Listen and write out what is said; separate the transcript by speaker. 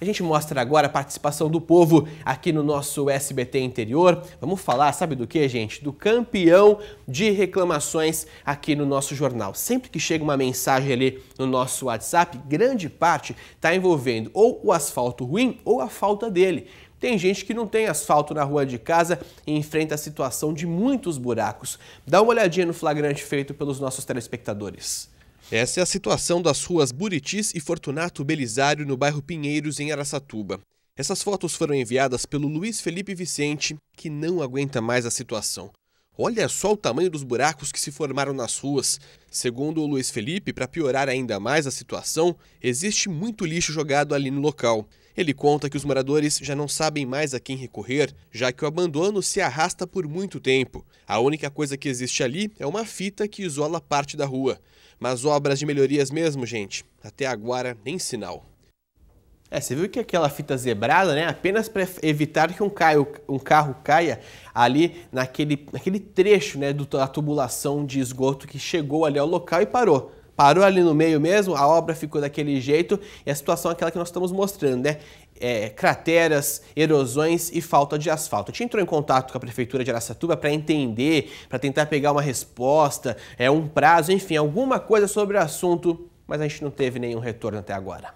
Speaker 1: A gente mostra agora a participação do povo aqui no nosso SBT interior. Vamos falar, sabe do que, gente? Do campeão de reclamações aqui no nosso jornal. Sempre que chega uma mensagem ali no nosso WhatsApp, grande parte está envolvendo ou o asfalto ruim ou a falta dele. Tem gente que não tem asfalto na rua de casa e enfrenta a situação de muitos buracos. Dá uma olhadinha no flagrante feito pelos nossos telespectadores. Essa é a situação das ruas Buritis e Fortunato Belisário no bairro Pinheiros, em Araçatuba. Essas fotos foram enviadas pelo Luiz Felipe Vicente, que não aguenta mais a situação. Olha só o tamanho dos buracos que se formaram nas ruas. Segundo o Luiz Felipe, para piorar ainda mais a situação, existe muito lixo jogado ali no local. Ele conta que os moradores já não sabem mais a quem recorrer, já que o abandono se arrasta por muito tempo. A única coisa que existe ali é uma fita que isola parte da rua. Mas obras de melhorias mesmo, gente. Até agora, nem sinal. É, você viu que aquela fita zebrada, né? Apenas para evitar que um, caio, um, carro caia ali naquele, naquele trecho né, da tubulação de esgoto que chegou ali ao local e parou. Parou ali no meio mesmo, a obra ficou daquele jeito e a situação é aquela que nós estamos mostrando, né? É, crateras, erosões e falta de asfalto. A gente entrou em contato com a Prefeitura de Aracatuba para entender, para tentar pegar uma resposta, é, um prazo, enfim, alguma coisa sobre o assunto, mas a gente não teve nenhum retorno até agora.